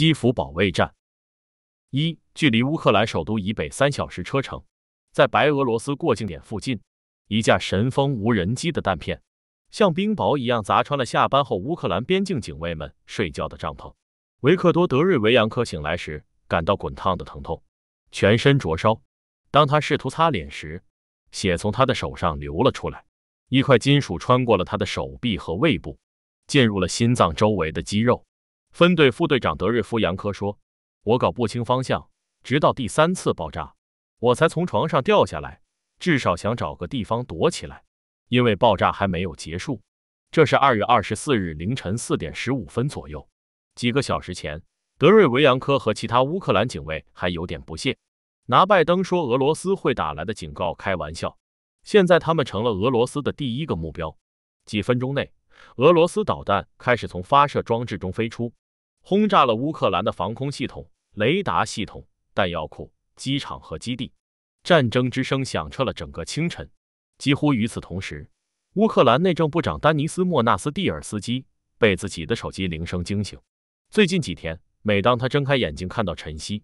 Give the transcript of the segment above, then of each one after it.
基辅保卫战，一距离乌克兰首都以北三小时车程，在白俄罗斯过境点附近，一架神风无人机的弹片像冰雹一样砸穿了下班后乌克兰边境警卫们睡觉的帐篷。维克多·德瑞维扬科醒来时感到滚烫的疼痛，全身灼烧。当他试图擦脸时，血从他的手上流了出来，一块金属穿过了他的手臂和胃部，进入了心脏周围的肌肉。分队副队长德瑞夫扬科说：“我搞不清方向，直到第三次爆炸，我才从床上掉下来。至少想找个地方躲起来，因为爆炸还没有结束。”这是二月二十四日凌晨四点十五分左右。几个小时前，德瑞维扬科和其他乌克兰警卫还有点不屑，拿拜登说俄罗斯会打来的警告开玩笑。现在他们成了俄罗斯的第一个目标。几分钟内，俄罗斯导弹开始从发射装置中飞出。轰炸了乌克兰的防空系统、雷达系统、弹药库、机场和基地，战争之声响彻了整个清晨。几乎与此同时，乌克兰内政部长丹尼斯·莫纳斯蒂尔斯基被自己的手机铃声惊醒。最近几天，每当他睁开眼睛看到晨曦，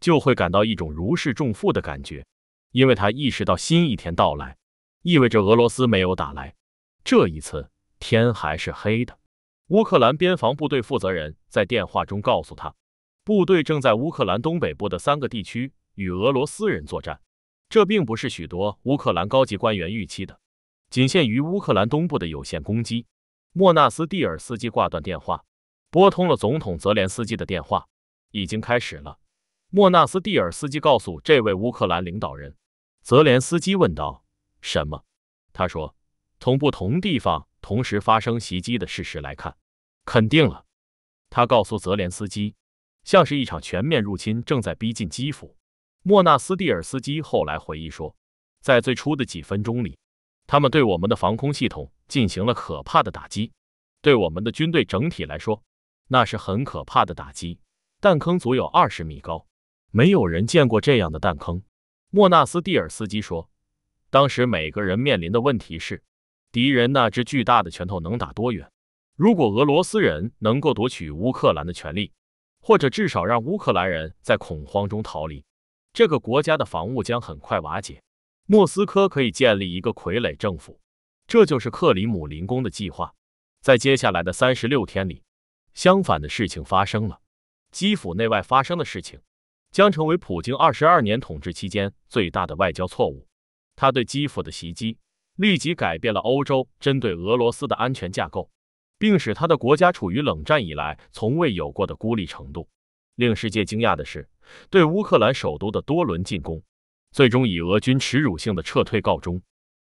就会感到一种如释重负的感觉，因为他意识到新一天到来，意味着俄罗斯没有打来。这一次，天还是黑的。乌克兰边防部队负责人在电话中告诉他，部队正在乌克兰东北部的三个地区与俄罗斯人作战。这并不是许多乌克兰高级官员预期的，仅限于乌克兰东部的有限攻击。莫纳斯蒂尔斯基挂断电话，拨通了总统泽连斯基的电话。已经开始了，莫纳斯蒂尔斯基告诉这位乌克兰领导人。泽连斯基问道：“什么？”他说：“从不同地方。”同时发生袭击的事实来看，肯定了。他告诉泽连斯基，像是一场全面入侵正在逼近基辅。莫纳斯蒂尔斯基后来回忆说，在最初的几分钟里，他们对我们的防空系统进行了可怕的打击，对我们的军队整体来说，那是很可怕的打击。弹坑足有二十米高，没有人见过这样的弹坑。莫纳斯蒂尔斯基说，当时每个人面临的问题是。敌人那只巨大的拳头能打多远？如果俄罗斯人能够夺取乌克兰的权利，或者至少让乌克兰人在恐慌中逃离，这个国家的防务将很快瓦解。莫斯科可以建立一个傀儡政府，这就是克里姆林宫的计划。在接下来的三十六天里，相反的事情发生了。基辅内外发生的事情，将成为普京二十二年统治期间最大的外交错误。他对基辅的袭击。立即改变了欧洲针对俄罗斯的安全架构，并使他的国家处于冷战以来从未有过的孤立程度。令世界惊讶的是，对乌克兰首都的多轮进攻，最终以俄军耻辱性的撤退告终。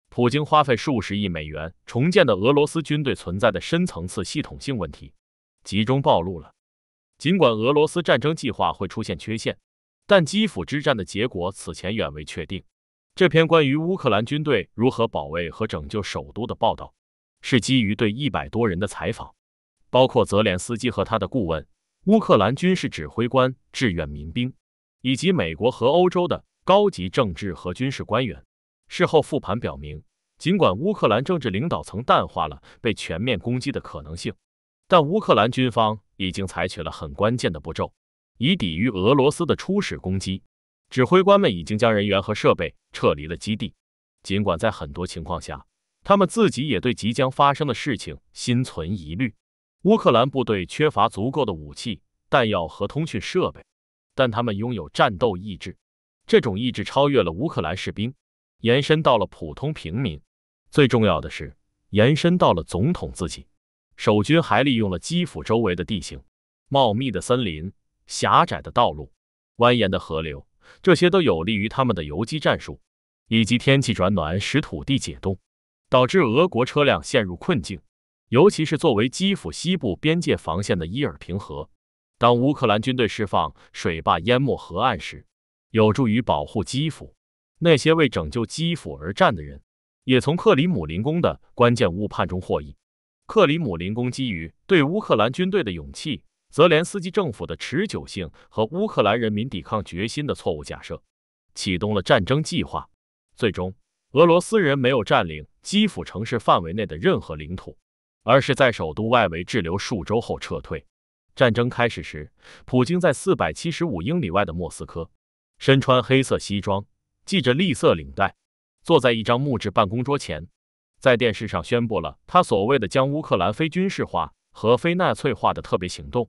普京花费数十亿美元重建的俄罗斯军队存在的深层次系统性问题，集中暴露了。尽管俄罗斯战争计划会出现缺陷，但基辅之战的结果此前远未确定。这篇关于乌克兰军队如何保卫和拯救首都的报道，是基于对一百多人的采访，包括泽连斯基和他的顾问、乌克兰军事指挥官、志愿民兵，以及美国和欧洲的高级政治和军事官员。事后复盘表明，尽管乌克兰政治领导层淡化了被全面攻击的可能性，但乌克兰军方已经采取了很关键的步骤，以抵御俄罗斯的初始攻击。指挥官们已经将人员和设备撤离了基地，尽管在很多情况下，他们自己也对即将发生的事情心存疑虑。乌克兰部队缺乏足够的武器、弹药和通讯设备，但他们拥有战斗意志，这种意志超越了乌克兰士兵，延伸到了普通平民，最重要的是，延伸到了总统自己。守军还利用了基辅周围的地形：茂密的森林、狭窄的道路、蜿蜒的河流。这些都有利于他们的游击战术，以及天气转暖使土地解冻，导致俄国车辆陷入困境。尤其是作为基辅西部边界防线的伊尔平河，当乌克兰军队释放水坝淹没河岸时，有助于保护基辅。那些为拯救基辅而战的人，也从克里姆林宫的关键误判中获益。克里姆林宫基于对乌克兰军队的勇气。泽连斯基政府的持久性和乌克兰人民抵抗决心的错误假设，启动了战争计划。最终，俄罗斯人没有占领基辅城市范围内的任何领土，而是在首都外围滞留数周后撤退。战争开始时，普京在四百七十五英里外的莫斯科，身穿黑色西装，系着绿色领带，坐在一张木质办公桌前，在电视上宣布了他所谓的将乌克兰非军事化和非纳粹化的特别行动。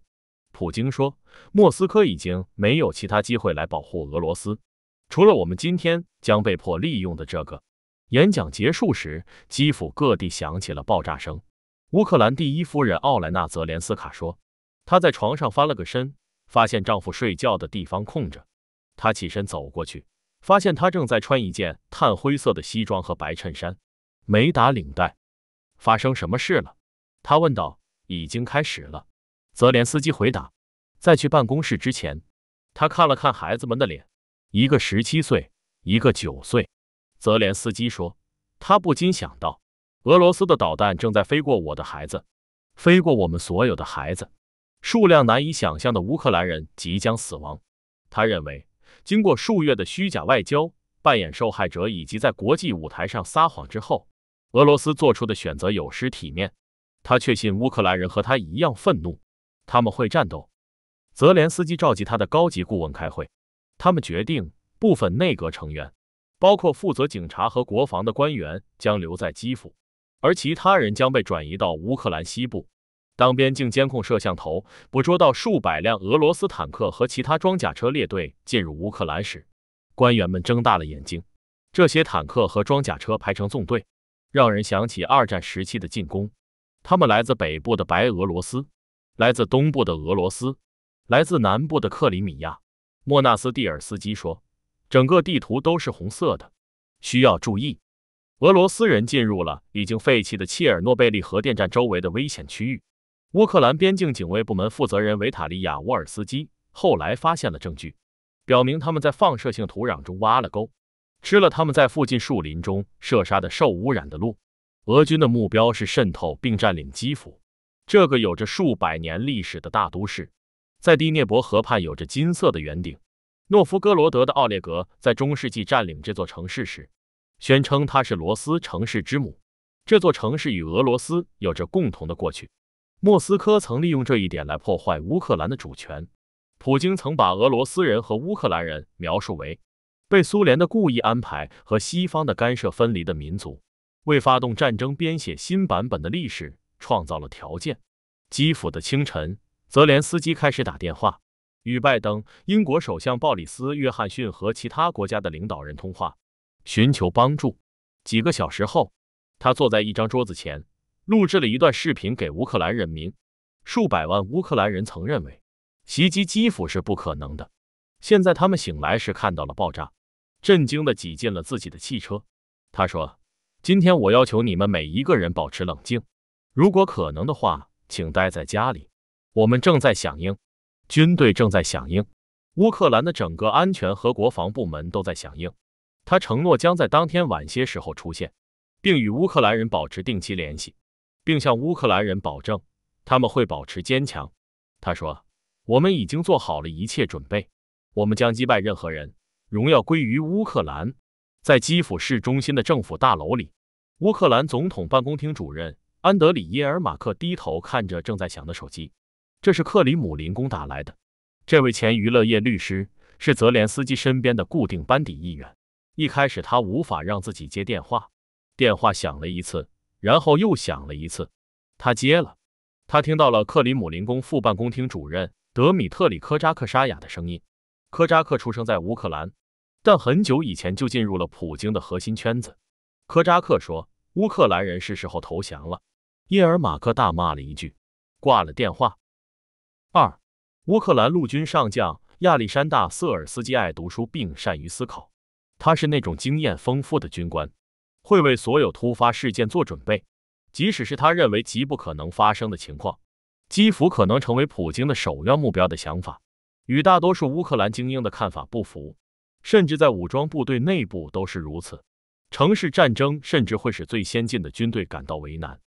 普京说：“莫斯科已经没有其他机会来保护俄罗斯，除了我们今天将被迫利用的这个。”演讲结束时，基辅各地响起了爆炸声。乌克兰第一夫人奥莱娜·泽连斯卡说：“她在床上翻了个身，发现丈夫睡觉的地方空着。她起身走过去，发现他正在穿一件炭灰色的西装和白衬衫，没打领带。发生什么事了？”她问道。“已经开始了。”泽连斯基回答：“在去办公室之前，他看了看孩子们的脸，一个十七岁，一个九岁。”泽连斯基说：“他不禁想到，俄罗斯的导弹正在飞过我的孩子，飞过我们所有的孩子，数量难以想象的乌克兰人即将死亡。”他认为，经过数月的虚假外交、扮演受害者以及在国际舞台上撒谎之后，俄罗斯做出的选择有失体面。他确信乌克兰人和他一样愤怒。他们会战斗。泽连斯基召集他的高级顾问开会，他们决定部分内阁成员，包括负责警察和国防的官员，将留在基辅，而其他人将被转移到乌克兰西部。当边境监控摄像头捕捉到数百辆俄罗斯坦克和其他装甲车列队进入乌克兰时，官员们睁大了眼睛。这些坦克和装甲车排成纵队，让人想起二战时期的进攻。他们来自北部的白俄罗斯。来自东部的俄罗斯，来自南部的克里米亚，莫纳斯蒂尔斯基说：“整个地图都是红色的，需要注意。俄罗斯人进入了已经废弃的切尔诺贝利核电站周围的危险区域。”乌克兰边境警卫部门负责人维塔利亚·沃尔斯基后来发现了证据，表明他们在放射性土壤中挖了沟，吃了他们在附近树林中射杀的受污染的鹿。俄军的目标是渗透并占领基辅。这个有着数百年历史的大都市，在第聂伯河畔有着金色的圆顶。诺夫哥罗德的奥列格在中世纪占领这座城市时，宣称它是罗斯城市之母。这座城市与俄罗斯有着共同的过去。莫斯科曾利用这一点来破坏乌克兰的主权。普京曾把俄罗斯人和乌克兰人描述为被苏联的故意安排和西方的干涉分离的民族，为发动战争编写新版本的历史。创造了条件。基辅的清晨，泽连斯基开始打电话，与拜登、英国首相鲍里斯·约翰逊和其他国家的领导人通话，寻求帮助。几个小时后，他坐在一张桌子前，录制了一段视频给乌克兰人民。数百万乌克兰人曾认为，袭击基辅是不可能的，现在他们醒来时看到了爆炸，震惊地挤进了自己的汽车。他说：“今天我要求你们每一个人保持冷静。”如果可能的话，请待在家里。我们正在响应，军队正在响应，乌克兰的整个安全和国防部门都在响应。他承诺将在当天晚些时候出现，并与乌克兰人保持定期联系，并向乌克兰人保证他们会保持坚强。他说：“我们已经做好了一切准备，我们将击败任何人。荣耀归于乌克兰。”在基辅市中心的政府大楼里，乌克兰总统办公厅主任。安德里耶尔马克低头看着正在响的手机，这是克里姆林宫打来的。这位前娱乐业律师是泽连斯基身边的固定班底一员。一开始他无法让自己接电话，电话响了一次，然后又响了一次。他接了，他听到了克里姆林宫副办公厅主任德米特里·科扎克沙哑的声音。科扎克出生在乌克兰，但很久以前就进入了普京的核心圈子。科扎克说：“乌克兰人是时候投降了。”叶尔马克大骂了一句，挂了电话。二，乌克兰陆军上将亚历山大·瑟尔斯基爱读书并善于思考，他是那种经验丰富的军官，会为所有突发事件做准备，即使是他认为极不可能发生的情况——基辅可能成为普京的首要目标的想法，与大多数乌克兰精英的看法不符，甚至在武装部队内部都是如此。城市战争甚至会使最先进的军队感到为难。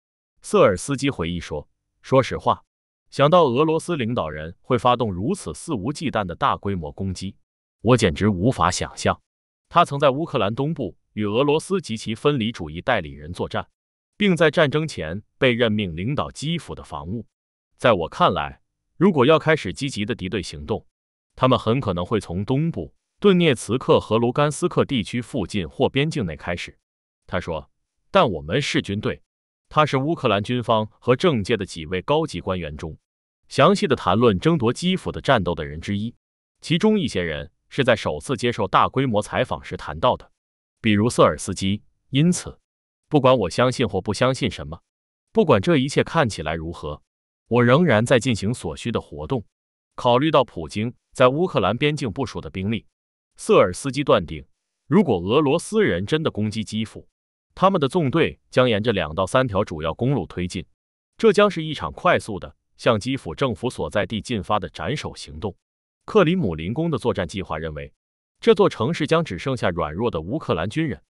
瑟尔斯基回忆说：“说实话，想到俄罗斯领导人会发动如此肆无忌惮的大规模攻击，我简直无法想象。”他曾在乌克兰东部与俄罗斯及其分离主义代理人作战，并在战争前被任命领导基辅的防务。在我看来，如果要开始积极的敌对行动，他们很可能会从东部顿涅茨克和卢甘斯克地区附近或边境内开始，他说：“但我们是军队。”他是乌克兰军方和政界的几位高级官员中，详细的谈论争夺基辅的战斗的人之一。其中一些人是在首次接受大规模采访时谈到的，比如瑟尔斯基。因此，不管我相信或不相信什么，不管这一切看起来如何，我仍然在进行所需的活动。考虑到普京在乌克兰边境部署的兵力，瑟尔斯基断定，如果俄罗斯人真的攻击基辅，他们的纵队将沿着两到三条主要公路推进，这将是一场快速的向基辅政府所在地进发的斩首行动。克里姆林宫的作战计划认为，这座城市将只剩下软弱的乌克兰军人。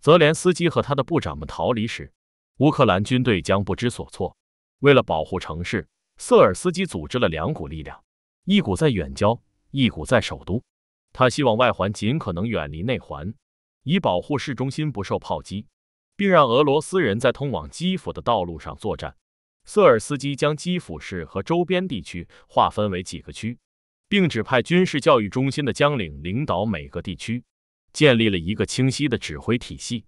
泽连斯基和他的部长们逃离时，乌克兰军队将不知所措。为了保护城市，瑟尔斯基组织了两股力量，一股在远郊，一股在首都。他希望外环尽可能远离内环，以保护市中心不受炮击。并让俄罗斯人在通往基辅的道路上作战。瑟尔斯基将基辅市和周边地区划分为几个区，并指派军事教育中心的将领领导每个地区，建立了一个清晰的指挥体系。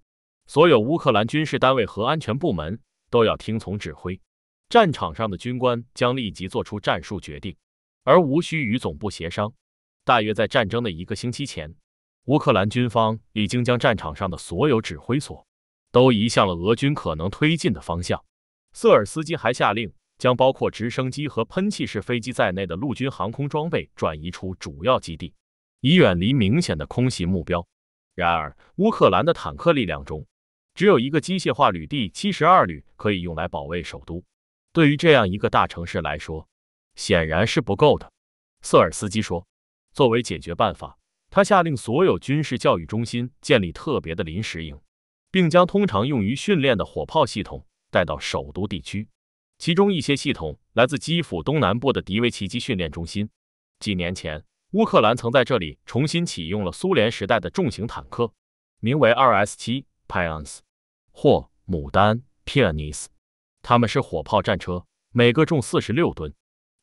所有乌克兰军事单位和安全部门都要听从指挥。战场上的军官将立即做出战术决定，而无需与总部协商。大约在战争的一个星期前，乌克兰军方已经将战场上的所有指挥所。都移向了俄军可能推进的方向。瑟尔斯基还下令将包括直升机和喷气式飞机在内的陆军航空装备转移出主要基地，以远离明显的空袭目标。然而，乌克兰的坦克力量中，只有一个机械化旅第七十二旅可以用来保卫首都。对于这样一个大城市来说，显然是不够的。瑟尔斯基说：“作为解决办法，他下令所有军事教育中心建立特别的临时营。”并将通常用于训练的火炮系统带到首都地区，其中一些系统来自基辅东南部的迪维奇基训练中心。几年前，乌克兰曾在这里重新启用了苏联时代的重型坦克，名为 2S7 p i o n s 或牡丹 p i o n e s 它们是火炮战车，每个重46吨，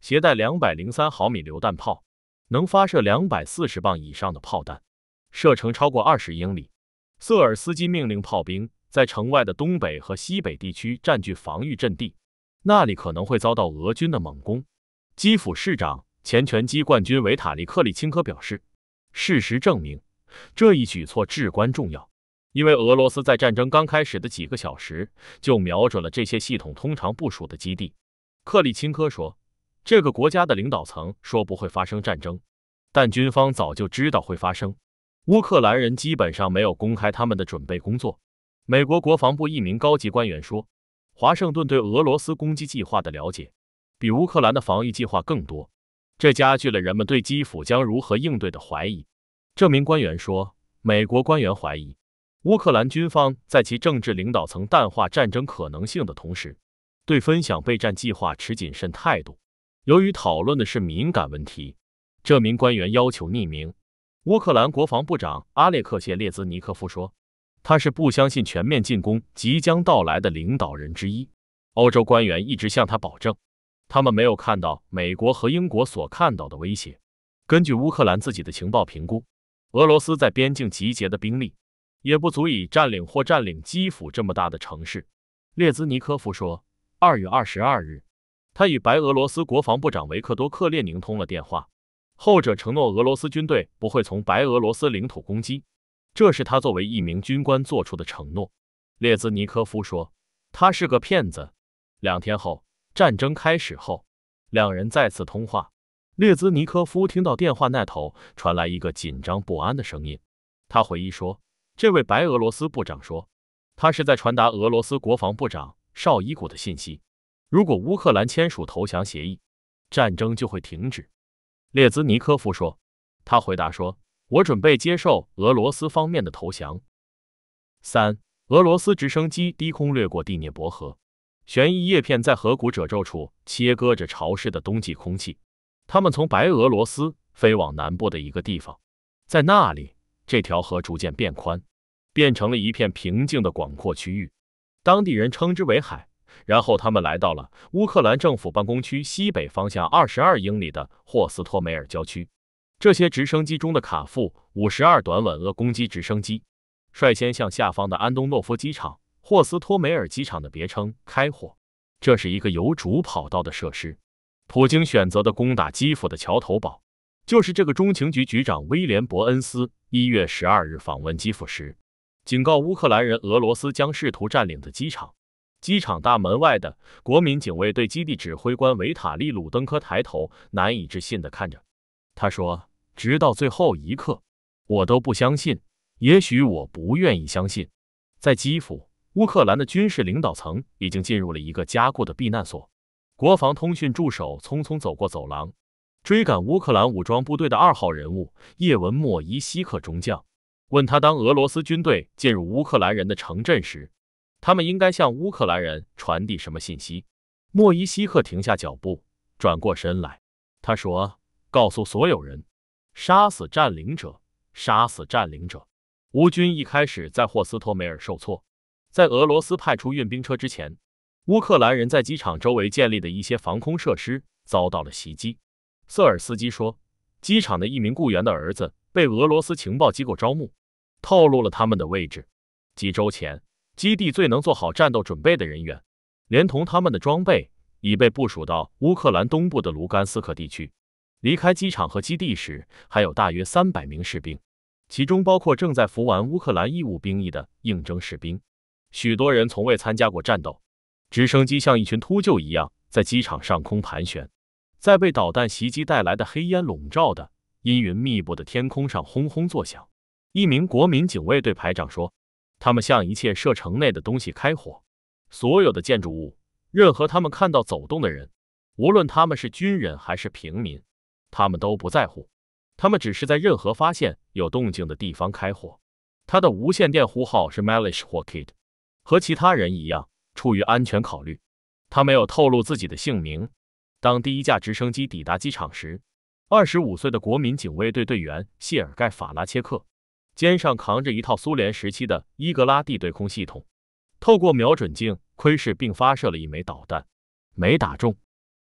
携带203毫米榴弹炮，能发射240磅以上的炮弹，射程超过20英里。瑟尔斯基命令炮兵在城外的东北和西北地区占据防御阵地，那里可能会遭到俄军的猛攻。基辅市长、前拳击冠军维塔利·克利钦科表示，事实证明这一举措至关重要，因为俄罗斯在战争刚开始的几个小时就瞄准了这些系统通常部署的基地。克利钦科说：“这个国家的领导层说不会发生战争，但军方早就知道会发生。”乌克兰人基本上没有公开他们的准备工作。美国国防部一名高级官员说：“华盛顿对俄罗斯攻击计划的了解，比乌克兰的防御计划更多，这加剧了人们对基辅将如何应对的怀疑。”这名官员说：“美国官员怀疑，乌克兰军方在其政治领导层淡化战争可能性的同时，对分享备战计划持谨慎态度。”由于讨论的是敏感问题，这名官员要求匿名。乌克兰国防部长阿列克谢列兹尼科夫说，他是不相信全面进攻即将到来的领导人之一。欧洲官员一直向他保证，他们没有看到美国和英国所看到的威胁。根据乌克兰自己的情报评估，俄罗斯在边境集结的兵力也不足以占领或占领基辅这么大的城市。列兹尼科夫说，二月二十二日，他与白俄罗斯国防部长维克多克列宁通了电话。后者承诺俄罗斯军队不会从白俄罗斯领土攻击，这是他作为一名军官做出的承诺。列兹尼科夫说，他是个骗子。两天后，战争开始后，两人再次通话。列兹尼科夫听到电话那头传来一个紧张不安的声音。他回忆说，这位白俄罗斯部长说，他是在传达俄罗斯国防部长绍伊古的信息：如果乌克兰签署投降协议，战争就会停止。列兹尼科夫说：“他回答说，我准备接受俄罗斯方面的投降。”三俄罗斯直升机低空掠过第聂伯河，旋翼叶片在河谷褶皱处切割着潮湿的冬季空气。他们从白俄罗斯飞往南部的一个地方，在那里，这条河逐渐变宽，变成了一片平静的广阔区域，当地人称之为海。然后他们来到了乌克兰政府办公区西北方向二十二英里的霍斯托梅尔郊区。这些直升机中的卡夫 -52 短吻鳄攻击直升机率先向下方的安东诺夫机场（霍斯托梅尔机场的别称）开火。这是一个有主跑道的设施。普京选择的攻打基辅的桥头堡，就是这个。中情局局长威廉·伯恩斯一月十二日访问基辅时，警告乌克兰人，俄罗斯将试图占领的机场。机场大门外的国民警卫队基地指挥官维塔利·鲁登科抬头，难以置信地看着。他说：“直到最后一刻，我都不相信。也许我不愿意相信。”在基辅，乌克兰的军事领导层已经进入了一个加固的避难所。国防通讯助手匆匆走过走廊，追赶乌克兰武装部队的二号人物叶文莫伊西克中将，问他：“当俄罗斯军队进入乌克兰人的城镇时？”他们应该向乌克兰人传递什么信息？莫伊西克停下脚步，转过身来。他说：“告诉所有人，杀死占领者，杀死占领者。”乌军一开始在霍斯托梅尔受挫，在俄罗斯派出运兵车之前，乌克兰人在机场周围建立的一些防空设施遭到了袭击。瑟尔斯基说，机场的一名雇员的儿子被俄罗斯情报机构招募，透露了他们的位置。几周前。基地最能做好战斗准备的人员，连同他们的装备，已被部署到乌克兰东部的卢甘斯克地区。离开机场和基地时，还有大约三百名士兵，其中包括正在服完乌克兰义务兵役的应征士兵，许多人从未参加过战斗。直升机像一群秃鹫一样在机场上空盘旋，在被导弹袭击带来的黑烟笼罩的阴云密布的天空上轰轰作响。一名国民警卫队排长说。他们向一切射程内的东西开火，所有的建筑物，任何他们看到走动的人，无论他们是军人还是平民，他们都不在乎。他们只是在任何发现有动静的地方开火。他的无线电呼号是 Mellish 或 Kid。和其他人一样，出于安全考虑，他没有透露自己的姓名。当第一架直升机抵达机场时，二十五岁的国民警卫队队员谢尔盖·法拉切克。肩上扛着一套苏联时期的伊格拉蒂对空系统，透过瞄准镜窥视并发射了一枚导弹，没打中。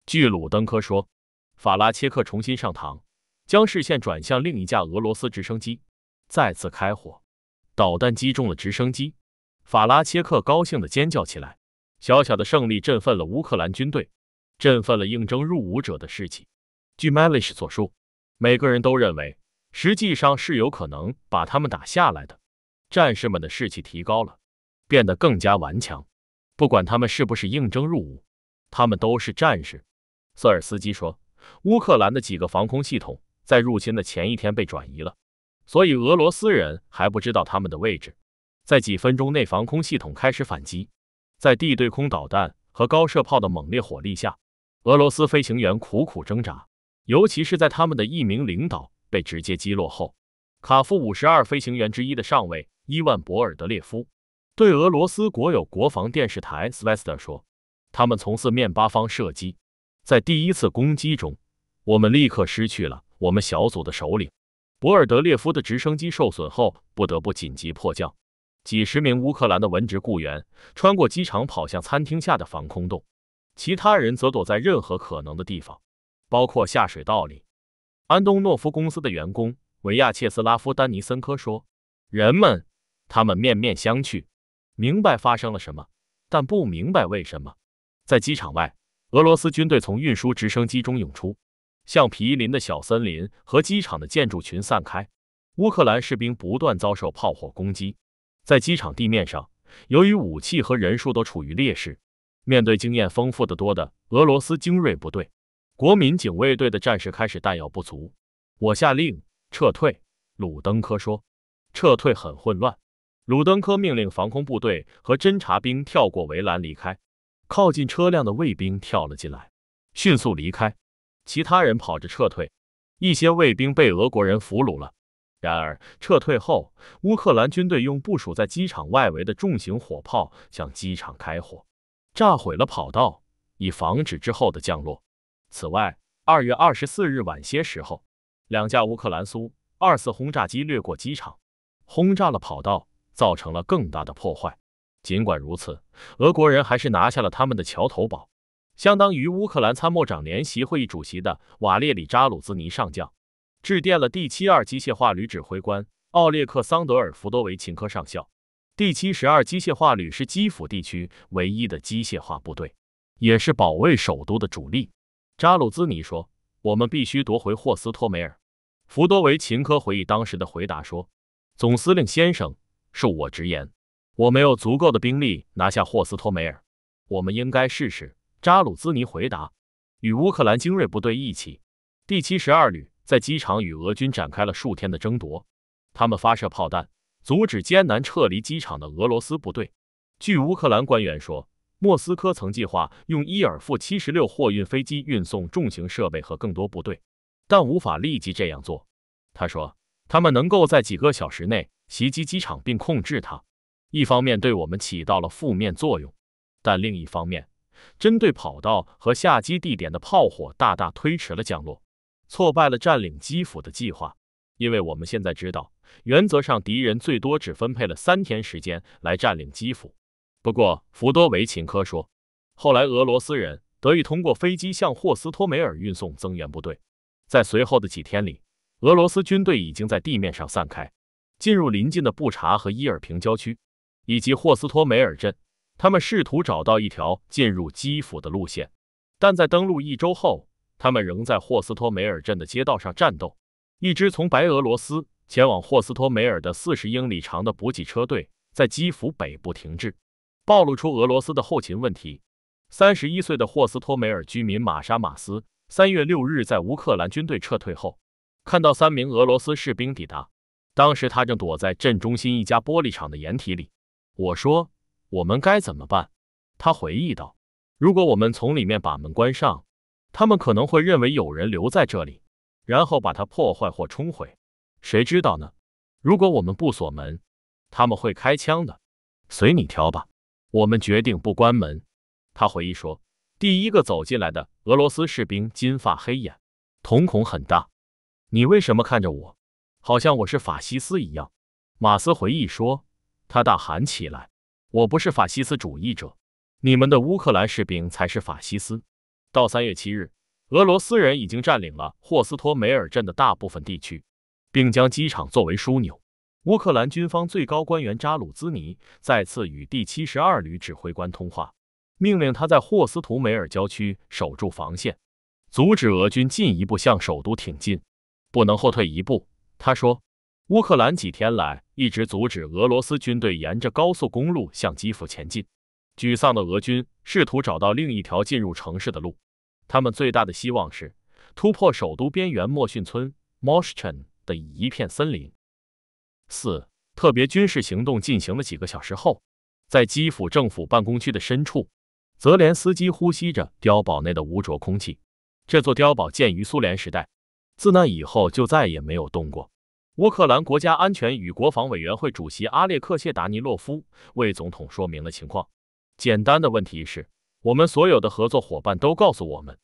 据鲁登科说，法拉切克重新上膛，将视线转向另一架俄罗斯直升机，再次开火，导弹击中了直升机。法拉切克高兴地尖叫起来，小小的胜利振奋了乌克兰军队，振奋了应征入伍者的士气。据 m e l i s h 所述，每个人都认为。实际上是有可能把他们打下来的，战士们的士气提高了，变得更加顽强。不管他们是不是应征入伍，他们都是战士。瑟尔斯基说，乌克兰的几个防空系统在入侵的前一天被转移了，所以俄罗斯人还不知道他们的位置。在几分钟内，防空系统开始反击，在地对空导弹和高射炮的猛烈火力下，俄罗斯飞行员苦苦挣扎，尤其是在他们的一名领导。被直接击落后，卡夫五十二飞行员之一的上尉伊万·博尔德列夫对俄罗斯国有国防电视台 Sveta s 说：“他们从四面八方射击。在第一次攻击中，我们立刻失去了我们小组的首领。博尔德列夫的直升机受损后，不得不紧急迫降。几十名乌克兰的文职雇员穿过机场跑向餐厅下的防空洞，其他人则躲在任何可能的地方，包括下水道里。”安东诺夫公司的员工维亚切斯拉夫·丹尼森科说：“人们，他们面面相觑，明白发生了什么，但不明白为什么。”在机场外，俄罗斯军队从运输直升机中涌出，向毗邻的小森林和机场的建筑群散开。乌克兰士兵不断遭受炮火攻击。在机场地面上，由于武器和人数都处于劣势，面对经验丰富的多的俄罗斯精锐部队。国民警卫队的战士开始弹药不足，我下令撤退。鲁登科说：“撤退很混乱。”鲁登科命令防空部队和侦察兵跳过围栏离开。靠近车辆的卫兵跳了进来，迅速离开。其他人跑着撤退，一些卫兵被俄国人俘虏了。然而，撤退后，乌克兰军队用部署在机场外围的重型火炮向机场开火，炸毁了跑道，以防止之后的降落。此外，二月二十四日晚些时候，两架乌克兰苏 -24 轰炸机掠过机场，轰炸了跑道，造成了更大的破坏。尽管如此，俄国人还是拿下了他们的桥头堡。相当于乌克兰参谋长联席会议主席的瓦列里扎鲁兹尼上将致电了第七二机械化旅指挥官奥列克桑德尔福多维琴科上校。第七十二机械化旅是基辅地区唯一的机械化部队，也是保卫首都的主力。扎鲁兹尼说：“我们必须夺回霍斯托梅尔。”弗多维琴科回忆当时的回答说：“总司令先生，恕我直言，我没有足够的兵力拿下霍斯托梅尔。我们应该试试。”扎鲁兹尼回答：“与乌克兰精锐部队一起，第七十二旅在机场与俄军展开了数天的争夺。他们发射炮弹，阻止艰难撤离机场的俄罗斯部队。”据乌克兰官员说。莫斯科曾计划用伊尔 -76 货运飞机运送重型设备和更多部队，但无法立即这样做。他说：“他们能够在几个小时内袭击机场并控制它。一方面对我们起到了负面作用，但另一方面，针对跑道和下机地点的炮火大大推迟了降落，挫败了占领基辅的计划。因为我们现在知道，原则上敌人最多只分配了三天时间来占领基辅。”不过，福多维琴科说，后来俄罗斯人得以通过飞机向霍斯托梅尔运送增援部队。在随后的几天里，俄罗斯军队已经在地面上散开，进入临近的布查和伊尔平郊区，以及霍斯托梅尔镇。他们试图找到一条进入基辅的路线，但在登陆一周后，他们仍在霍斯托梅尔镇的街道上战斗。一支从白俄罗斯前往霍斯托梅尔的四十英里长的补给车队在基辅北部停滞。暴露出俄罗斯的后勤问题。三十一岁的霍斯托梅尔居民玛莎·马斯，三月六日在乌克兰军队撤退后，看到三名俄罗斯士兵抵达。当时他正躲在镇中心一家玻璃厂的掩体里。我说：“我们该怎么办？”他回忆道：“如果我们从里面把门关上，他们可能会认为有人留在这里，然后把它破坏或冲毁。谁知道呢？如果我们不锁门，他们会开枪的。随你挑吧。”我们决定不关门。他回忆说，第一个走进来的俄罗斯士兵金发黑眼，瞳孔很大。你为什么看着我，好像我是法西斯一样？马斯回忆说，他大喊起来：“我不是法西斯主义者，你们的乌克兰士兵才是法西斯。”到三月七日，俄罗斯人已经占领了霍斯托梅尔镇的大部分地区，并将机场作为枢纽。乌克兰军方最高官员扎鲁兹尼再次与第七十二旅指挥官通话，命令他在霍斯图梅尔郊区守住防线，阻止俄军进一步向首都挺进，不能后退一步。他说：“乌克兰几天来一直阻止俄罗斯军队沿着高速公路向基辅前进。沮丧的俄军试图找到另一条进入城市的路，他们最大的希望是突破首都边缘莫逊村 （Moshchen） 的一片森林。”四特别军事行动进行了几个小时后，在基辅政府办公区的深处，泽连斯基呼吸着碉堡内的污浊空气。这座碉堡建于苏联时代，自那以后就再也没有动过。乌克兰国家安全与国防委员会主席阿列克谢·达尼洛夫为总统说明了情况。简单的问题是，我们所有的合作伙伴都告诉我们，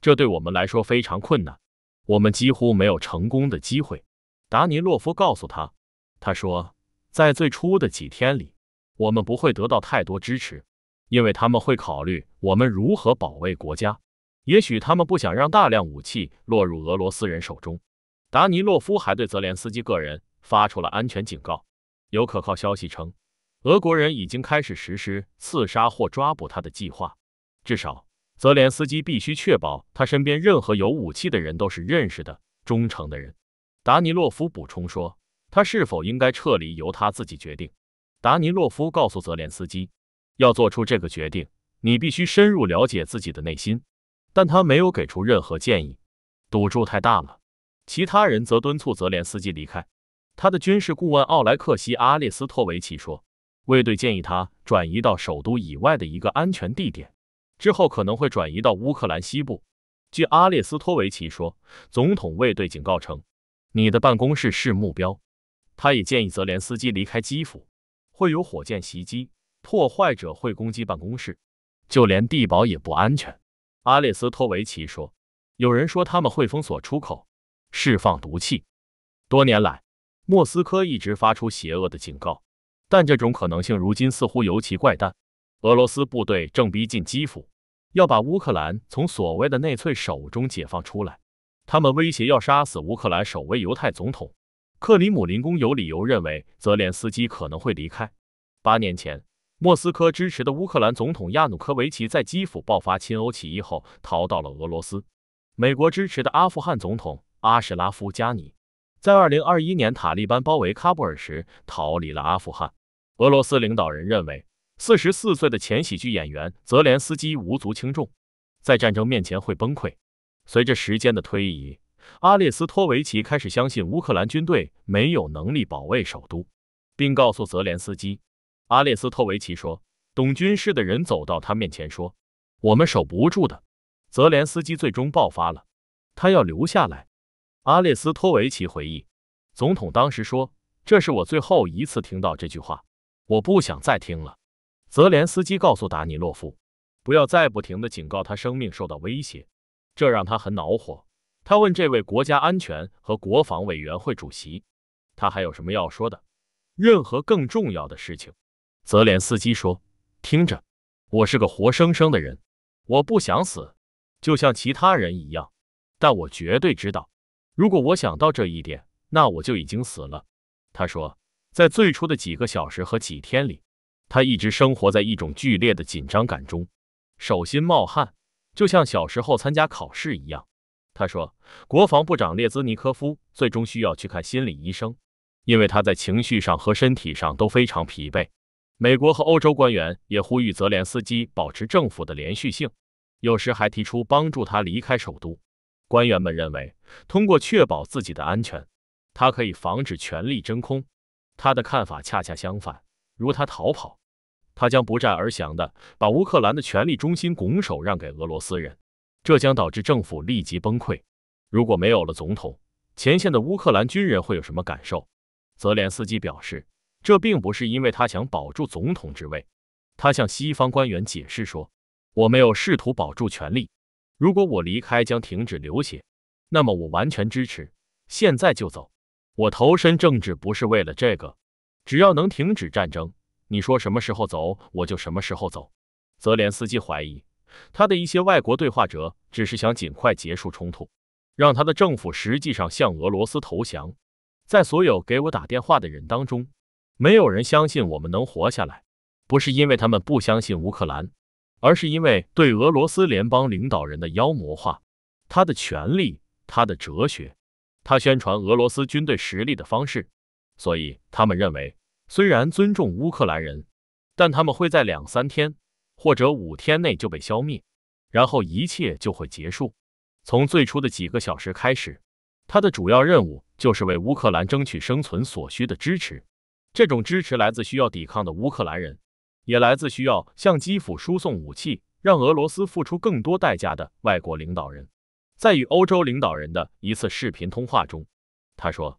这对我们来说非常困难，我们几乎没有成功的机会。达尼洛夫告诉他。他说，在最初的几天里，我们不会得到太多支持，因为他们会考虑我们如何保卫国家。也许他们不想让大量武器落入俄罗斯人手中。达尼洛夫还对泽连斯基个人发出了安全警告。有可靠消息称，俄国人已经开始实施刺杀或抓捕他的计划。至少，泽连斯基必须确保他身边任何有武器的人都是认识的、忠诚的人。达尼洛夫补充说。他是否应该撤离，由他自己决定。达尼洛夫告诉泽连斯基，要做出这个决定，你必须深入了解自己的内心。但他没有给出任何建议。赌注太大了。其他人则敦促泽连斯基离开。他的军事顾问奥莱克西·阿列斯托维奇说，卫队建议他转移到首都以外的一个安全地点，之后可能会转移到乌克兰西部。据阿列斯托维奇说，总统卫队警告称，你的办公室是目标。他也建议泽连斯基离开基辅，会有火箭袭击，破坏者会攻击办公室，就连地堡也不安全。阿列斯托维奇说：“有人说他们会封锁出口，释放毒气。多年来，莫斯科一直发出邪恶的警告，但这种可能性如今似乎尤其怪诞。俄罗斯部队正逼近基辅，要把乌克兰从所谓的内粹手中解放出来。他们威胁要杀死乌克兰首位犹太总统。”克里姆林宫有理由认为，泽连斯基可能会离开。八年前，莫斯科支持的乌克兰总统亚努科维奇在基辅爆发亲欧起义后，逃到了俄罗斯。美国支持的阿富汗总统阿什拉夫·加尼，在2021年塔利班包围喀布尔时逃离了阿富汗。俄罗斯领导人认为，44岁的前喜剧演员泽连斯基无足轻重，在战争面前会崩溃。随着时间的推移。阿列斯托维奇开始相信乌克兰军队没有能力保卫首都，并告诉泽连斯基：“阿列斯托维奇说，懂军事的人走到他面前说，我们守不住的。”泽连斯基最终爆发了，他要留下来。阿列斯托维奇回忆，总统当时说：“这是我最后一次听到这句话，我不想再听了。”泽连斯基告诉达尼洛夫：“不要再不停地警告他，生命受到威胁。”这让他很恼火。他问这位国家安全和国防委员会主席：“他还有什么要说的？任何更重要的事情？”泽连斯基说：“听着，我是个活生生的人，我不想死，就像其他人一样。但我绝对知道，如果我想到这一点，那我就已经死了。”他说：“在最初的几个小时和几天里，他一直生活在一种剧烈的紧张感中，手心冒汗，就像小时候参加考试一样。”他说，国防部长列兹尼科夫最终需要去看心理医生，因为他在情绪上和身体上都非常疲惫。美国和欧洲官员也呼吁泽连斯基保持政府的连续性，有时还提出帮助他离开首都。官员们认为，通过确保自己的安全，他可以防止权力真空。他的看法恰恰相反，如他逃跑，他将不战而降的把乌克兰的权力中心拱手让给俄罗斯人。这将导致政府立即崩溃。如果没有了总统，前线的乌克兰军人会有什么感受？泽连斯基表示，这并不是因为他想保住总统之位。他向西方官员解释说：“我没有试图保住权力。如果我离开，将停止流血。那么我完全支持，现在就走。我投身政治不是为了这个。只要能停止战争，你说什么时候走，我就什么时候走。”泽连斯基怀疑。他的一些外国对话者只是想尽快结束冲突，让他的政府实际上向俄罗斯投降。在所有给我打电话的人当中，没有人相信我们能活下来，不是因为他们不相信乌克兰，而是因为对俄罗斯联邦领导人的妖魔化，他的权力，他的哲学，他宣传俄罗斯军队实力的方式。所以他们认为，虽然尊重乌克兰人，但他们会在两三天。或者五天内就被消灭，然后一切就会结束。从最初的几个小时开始，他的主要任务就是为乌克兰争取生存所需的支持。这种支持来自需要抵抗的乌克兰人，也来自需要向基辅输送武器、让俄罗斯付出更多代价的外国领导人。在与欧洲领导人的一次视频通话中，他说：“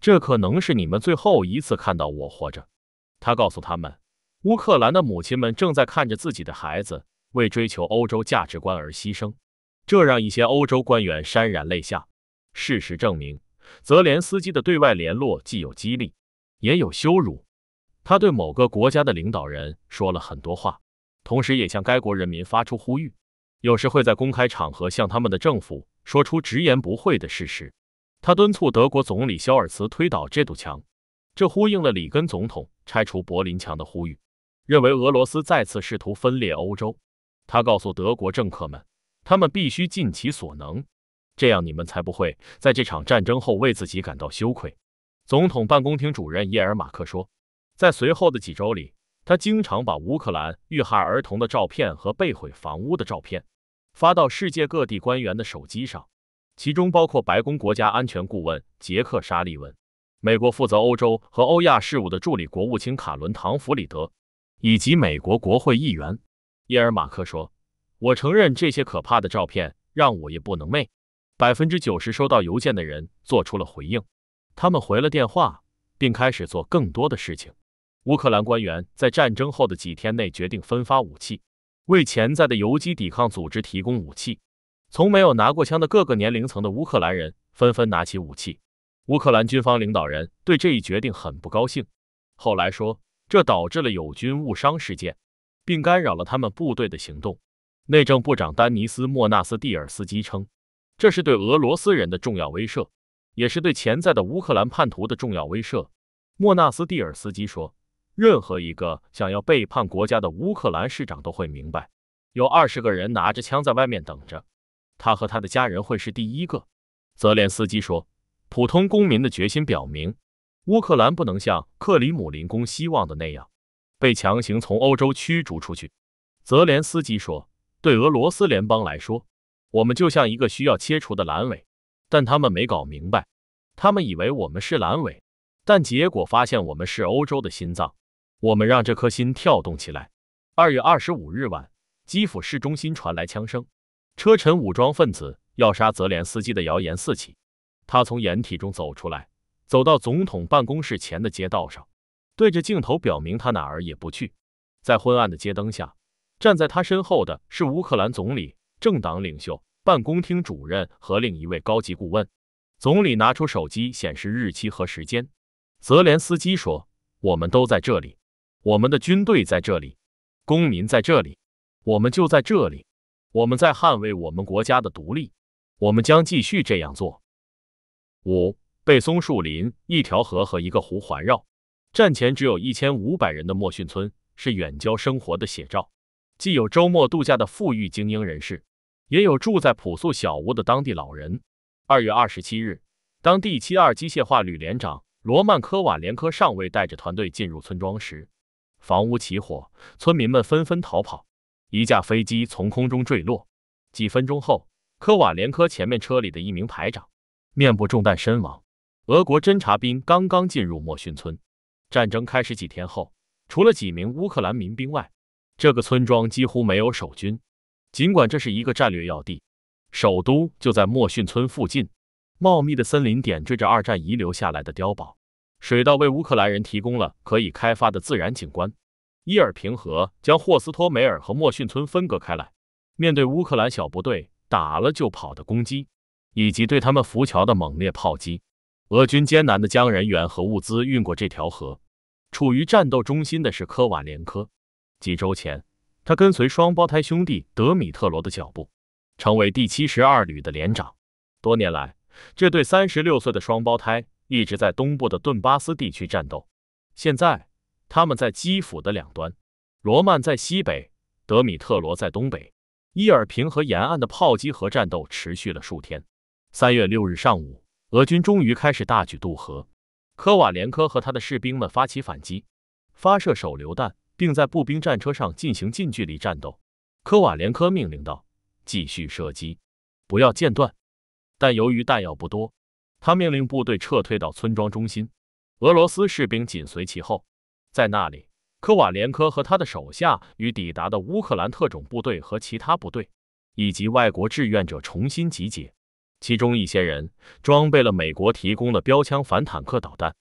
这可能是你们最后一次看到我活着。”他告诉他们。乌克兰的母亲们正在看着自己的孩子为追求欧洲价值观而牺牲，这让一些欧洲官员潸然泪下。事实证明，泽连斯基的对外联络既有激励，也有羞辱。他对某个国家的领导人说了很多话，同时也向该国人民发出呼吁。有时会在公开场合向他们的政府说出直言不讳的事实。他敦促德国总理肖尔茨推倒这堵墙，这呼应了里根总统拆除柏林墙的呼吁。认为俄罗斯再次试图分裂欧洲，他告诉德国政客们，他们必须尽其所能，这样你们才不会在这场战争后为自己感到羞愧。总统办公厅主任耶尔马克说，在随后的几周里，他经常把乌克兰遇害儿童的照片和被毁房屋的照片发到世界各地官员的手机上，其中包括白宫国家安全顾问杰克·沙利文、美国负责欧洲和欧亚事务的助理国务卿卡伦·唐弗里德。以及美国国会议员耶尔马克说：“我承认这些可怕的照片让我夜不能寐。百分之九十收到邮件的人做出了回应，他们回了电话，并开始做更多的事情。乌克兰官员在战争后的几天内决定分发武器，为潜在的游击抵抗组织提供武器。从没有拿过枪的各个年龄层的乌克兰人纷纷拿起武器。乌克兰军方领导人对这一决定很不高兴，后来说。”这导致了友军误伤事件，并干扰了他们部队的行动。内政部长丹尼斯·莫纳斯蒂尔斯基称，这是对俄罗斯人的重要威慑，也是对潜在的乌克兰叛徒的重要威慑。莫纳斯蒂尔斯基说：“任何一个想要背叛国家的乌克兰市长都会明白，有二十个人拿着枪在外面等着，他和他的家人会是第一个。”泽连斯基说：“普通公民的决心表明。”乌克兰不能像克里姆林宫希望的那样被强行从欧洲驱逐出去，泽连斯基说：“对俄罗斯联邦来说，我们就像一个需要切除的阑尾，但他们没搞明白，他们以为我们是阑尾，但结果发现我们是欧洲的心脏，我们让这颗心跳动起来。”二月二十五日晚，基辅市中心传来枪声，车臣武装分子要杀泽连斯基的谣言四起，他从掩体中走出来。走到总统办公室前的街道上，对着镜头表明他哪儿也不去。在昏暗的街灯下，站在他身后的是乌克兰总理、政党领袖、办公厅主任和另一位高级顾问。总理拿出手机显示日期和时间。泽连斯基说：“我们都在这里，我们的军队在这里，公民在这里，我们就在这里。我们在捍卫我们国家的独立，我们将继续这样做。”五。被松树林、一条河和一个湖环绕，战前只有一千五百人的莫逊村是远郊生活的写照，既有周末度假的富裕精英人士，也有住在朴素小屋的当地老人。二月二十七日，当第七二机械化旅连长罗曼科瓦连科上尉带着团队进入村庄时，房屋起火，村民们纷纷逃跑。一架飞机从空中坠落，几分钟后，科瓦连科前面车里的一名排长面部中弹身亡。俄国侦察兵刚刚进入莫逊村。战争开始几天后，除了几名乌克兰民兵外，这个村庄几乎没有守军。尽管这是一个战略要地，首都就在莫逊村附近。茂密的森林点缀着二战遗留下来的碉堡，水稻为乌克兰人提供了可以开发的自然景观。伊尔平河将霍斯托梅尔和莫逊村分隔开来。面对乌克兰小部队打了就跑的攻击，以及对他们浮桥的猛烈炮击。俄军艰难地将人员和物资运过这条河。处于战斗中心的是科瓦连科。几周前，他跟随双胞胎兄弟德米特罗的脚步，成为第七十二旅的连长。多年来，这对三十六岁的双胞胎一直在东部的顿巴斯地区战斗。现在，他们在基辅的两端：罗曼在西北，德米特罗在东北。伊尔平河沿岸的炮击和战斗持续了数天。三月六日上午。俄军终于开始大举渡河，科瓦连科和他的士兵们发起反击，发射手榴弹，并在步兵战车上进行近距离战斗。科瓦连科命令道：“继续射击，不要间断。”但由于弹药不多，他命令部队撤退到村庄中心。俄罗斯士兵紧随其后，在那里，科瓦连科和他的手下与抵达的乌克兰特种部队和其他部队，以及外国志愿者重新集结。其中一些人装备了美国提供的标枪反坦克导弹。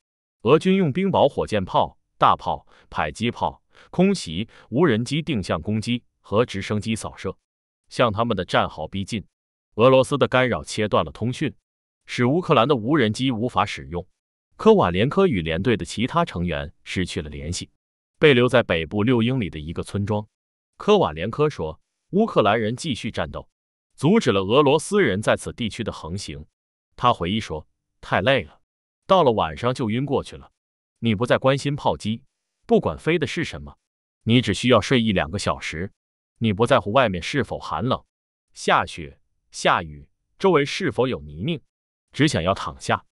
俄军用冰雹火箭炮、大炮、迫击炮、空袭、无人机定向攻击和直升机扫射，向他们的战壕逼近。俄罗斯的干扰切断了通讯，使乌克兰的无人机无法使用。科瓦连科与连队的其他成员失去了联系，被留在北部六英里的一个村庄。科瓦连科说：“乌克兰人继续战斗。”阻止了俄罗斯人在此地区的横行，他回忆说：“太累了，到了晚上就晕过去了。你不再关心炮击，不管飞的是什么，你只需要睡一两个小时。你不在乎外面是否寒冷、下雪、下雨，周围是否有泥泞，只想要躺下。”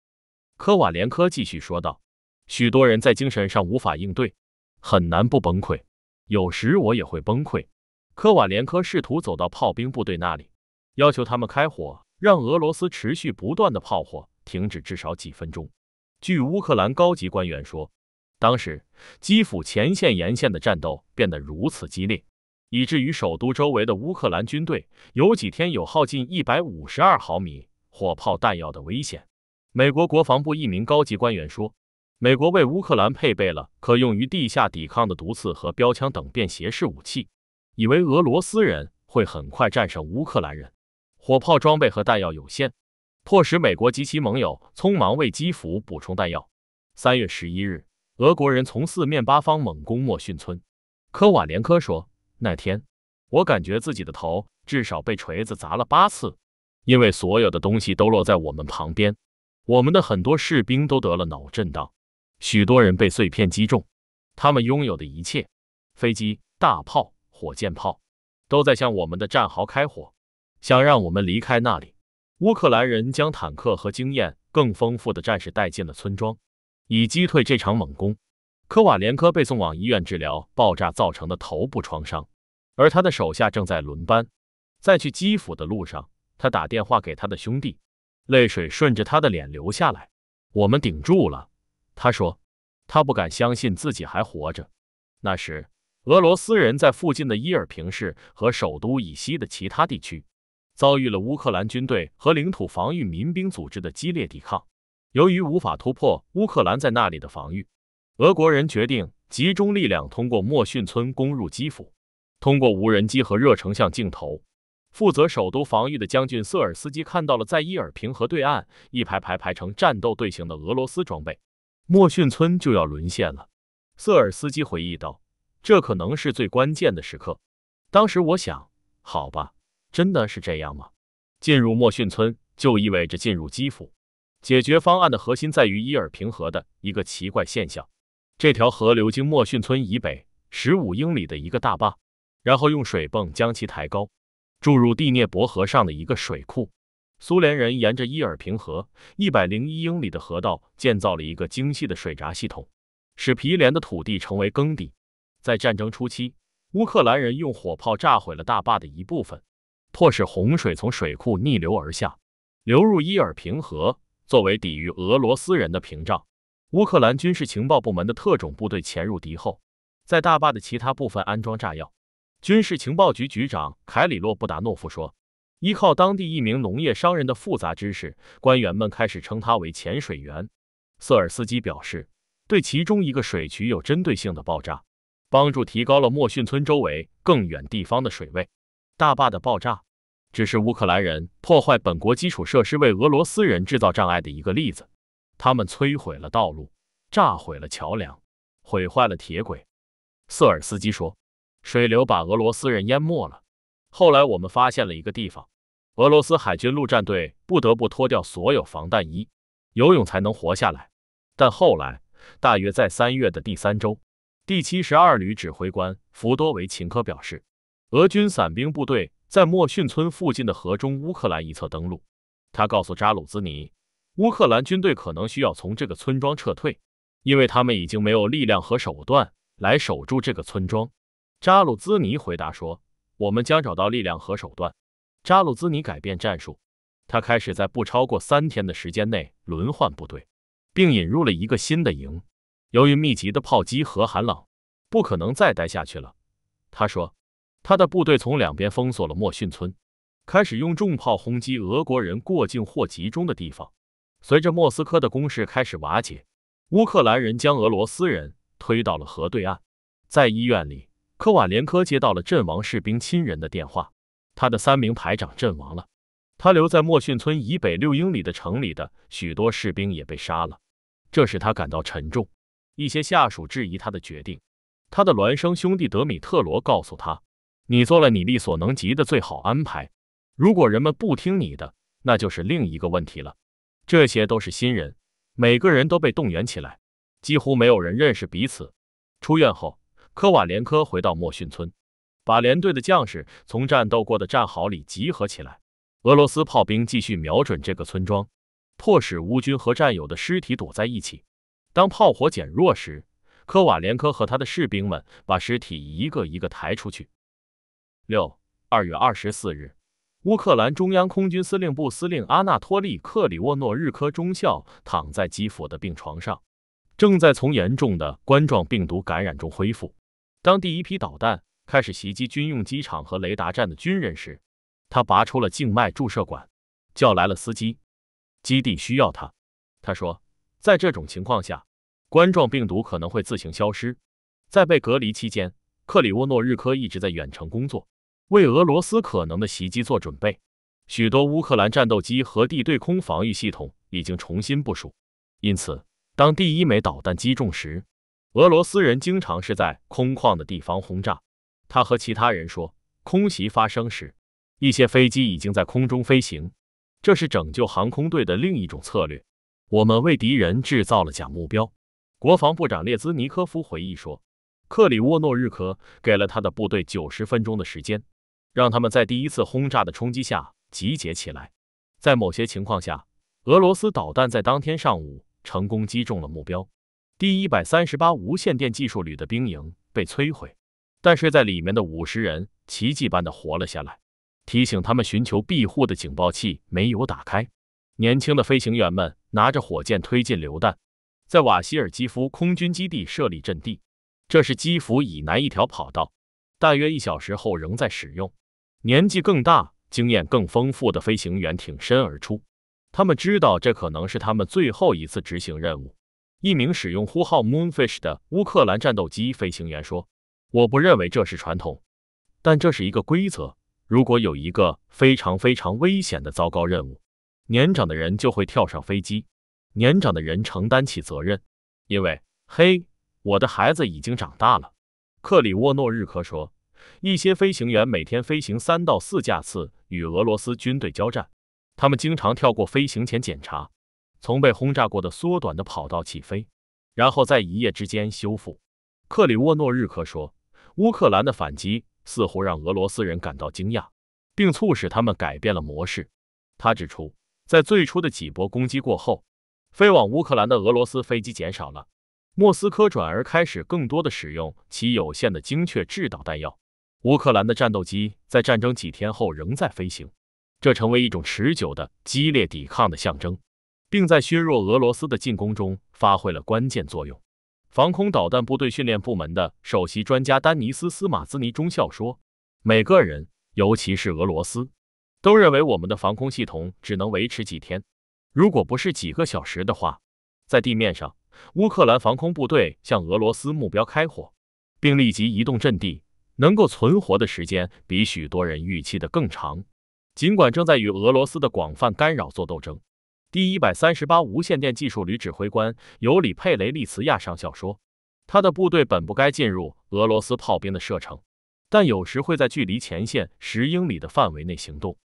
科瓦连科继续说道：“许多人在精神上无法应对，很难不崩溃。有时我也会崩溃。”科瓦连科试图走到炮兵部队那里。要求他们开火，让俄罗斯持续不断的炮火停止至少几分钟。据乌克兰高级官员说，当时基辅前线沿线的战斗变得如此激烈，以至于首都周围的乌克兰军队有几天有耗尽一百五十二毫米火炮弹药的危险。美国国防部一名高级官员说，美国为乌克兰配备了可用于地下抵抗的毒刺和标枪等便携式武器，以为俄罗斯人会很快战胜乌克兰人。火炮装备和弹药有限，迫使美国及其盟友匆忙为基辅补充弹药。三月十一日，俄国人从四面八方猛攻莫逊村。科瓦连科说：“那天，我感觉自己的头至少被锤子砸了八次，因为所有的东西都落在我们旁边。我们的很多士兵都得了脑震荡，许多人被碎片击中。他们拥有的一切——飞机、大炮、火箭炮，都在向我们的战壕开火。”想让我们离开那里。乌克兰人将坦克和经验更丰富的战士带进了村庄，以击退这场猛攻。科瓦连科被送往医院治疗爆炸造成的头部创伤，而他的手下正在轮班。在去基辅的路上，他打电话给他的兄弟，泪水顺着他的脸流下来。我们顶住了，他说，他不敢相信自己还活着。那时，俄罗斯人在附近的伊尔平市和首都以西的其他地区。遭遇了乌克兰军队和领土防御民兵组织的激烈抵抗。由于无法突破乌克兰在那里的防御，俄国人决定集中力量通过莫逊村攻入基辅。通过无人机和热成像镜头，负责首都防御的将军瑟尔斯基看到了在伊尔平河对岸一排排排成战斗队形的俄罗斯装备。莫逊村就要沦陷了，瑟尔斯基回忆道：“这可能是最关键的时刻。当时我想，好吧。”真的是这样吗？进入莫逊村就意味着进入基辅。解决方案的核心在于伊尔平河的一个奇怪现象：这条河流经莫逊村以北十五英里的一个大坝，然后用水泵将其抬高，注入第聂伯河上的一个水库。苏联人沿着伊尔平河一百零一英里的河道建造了一个精细的水闸系统，使毗连的土地成为耕地。在战争初期，乌克兰人用火炮炸毁了大坝的一部分。迫使洪水从水库逆流而下，流入伊尔平河，作为抵御俄罗斯人的屏障。乌克兰军事情报部门的特种部队潜入敌后，在大坝的其他部分安装炸药。军事情报局局长凯里洛布达诺夫说：“依靠当地一名农业商人的复杂知识，官员们开始称他为潜水员。”瑟尔斯基表示，对其中一个水渠有针对性的爆炸，帮助提高了莫逊村周围更远地方的水位。大坝的爆炸。只是乌克兰人破坏本国基础设施、为俄罗斯人制造障碍的一个例子。他们摧毁了道路，炸毁了桥梁，毁坏了铁轨。瑟尔斯基说：“水流把俄罗斯人淹没了。”后来我们发现了一个地方，俄罗斯海军陆战队不得不脱掉所有防弹衣，游泳才能活下来。但后来，大约在三月的第三周，第七十二旅指挥官福多维琴科表示，俄军伞兵部队。在莫逊村附近的河中，乌克兰一侧登陆。他告诉扎鲁兹尼，乌克兰军队可能需要从这个村庄撤退，因为他们已经没有力量和手段来守住这个村庄。扎鲁兹尼回答说：“我们将找到力量和手段。”扎鲁兹尼改变战术，他开始在不超过三天的时间内轮换部队，并引入了一个新的营。由于密集的炮击和寒冷，不可能再待下去了，他说。他的部队从两边封锁了莫逊村，开始用重炮轰击俄国人过境或集中的地方。随着莫斯科的攻势开始瓦解，乌克兰人将俄罗斯人推到了河对岸。在医院里，科瓦连科接到了阵亡士兵亲人的电话，他的三名排长阵亡了。他留在莫逊村以北六英里的城里的许多士兵也被杀了，这使他感到沉重。一些下属质疑他的决定。他的孪生兄弟德米特罗告诉他。你做了你力所能及的最好安排。如果人们不听你的，那就是另一个问题了。这些都是新人，每个人都被动员起来，几乎没有人认识彼此。出院后，科瓦连科回到莫逊村，把连队的将士从战斗过的战壕里集合起来。俄罗斯炮兵继续瞄准这个村庄，迫使乌军和战友的尸体躲在一起。当炮火减弱时，科瓦连科和他的士兵们把尸体一个一个抬出去。六二月二十四日，乌克兰中央空军司令部司令阿纳托利·克里沃诺日科中校躺在基辅的病床上，正在从严重的冠状病毒感染中恢复。当第一批导弹开始袭击军用机场和雷达站的军人时，他拔出了静脉注射管，叫来了司机。基地需要他，他说：“在这种情况下，冠状病毒可能会自行消失。”在被隔离期间，克里沃诺日科一直在远程工作。为俄罗斯可能的袭击做准备，许多乌克兰战斗机和地对空防御系统已经重新部署。因此，当第一枚导弹击中时，俄罗斯人经常是在空旷的地方轰炸。他和其他人说，空袭发生时，一些飞机已经在空中飞行，这是拯救航空队的另一种策略。我们为敌人制造了假目标。国防部长列兹尼科夫回忆说，克里沃诺日科给了他的部队九十分钟的时间。让他们在第一次轰炸的冲击下集结起来。在某些情况下，俄罗斯导弹在当天上午成功击中了目标。第一百三十八无线电技术旅的兵营被摧毁，但睡在里面的五十人奇迹般的活了下来。提醒他们寻求庇护的警报器没有打开。年轻的飞行员们拿着火箭推进榴弹，在瓦西尔基夫空军基地设立阵地，这是基辅以南一条跑道。大约一小时后仍在使用。年纪更大、经验更丰富的飞行员挺身而出。他们知道这可能是他们最后一次执行任务。一名使用呼号 Moonfish 的乌克兰战斗机飞行员说：“我不认为这是传统，但这是一个规则。如果有一个非常非常危险的糟糕任务，年长的人就会跳上飞机。年长的人承担起责任，因为嘿，我的孩子已经长大了。”克里沃诺日科说，一些飞行员每天飞行三到四架次，与俄罗斯军队交战。他们经常跳过飞行前检查，从被轰炸过的缩短的跑道起飞，然后在一夜之间修复。克里沃诺日科说，乌克兰的反击似乎让俄罗斯人感到惊讶，并促使他们改变了模式。他指出，在最初的几波攻击过后，飞往乌克兰的俄罗斯飞机减少了。莫斯科转而开始更多的使用其有限的精确制导弹药。乌克兰的战斗机在战争几天后仍在飞行，这成为一种持久的激烈抵抗的象征，并在削弱俄罗斯的进攻中发挥了关键作用。防空导弹部队训练部门的首席专家丹尼斯·斯马兹尼中校说：“每个人，尤其是俄罗斯，都认为我们的防空系统只能维持几天，如果不是几个小时的话，在地面上。”乌克兰防空部队向俄罗斯目标开火，并立即移动阵地。能够存活的时间比许多人预期的更长。尽管正在与俄罗斯的广泛干扰做斗争，第一百三十八无线电技术旅指挥官尤里·佩雷利茨亚上校说：“他的部队本不该进入俄罗斯炮兵的射程，但有时会在距离前线十英里的范围内行动。”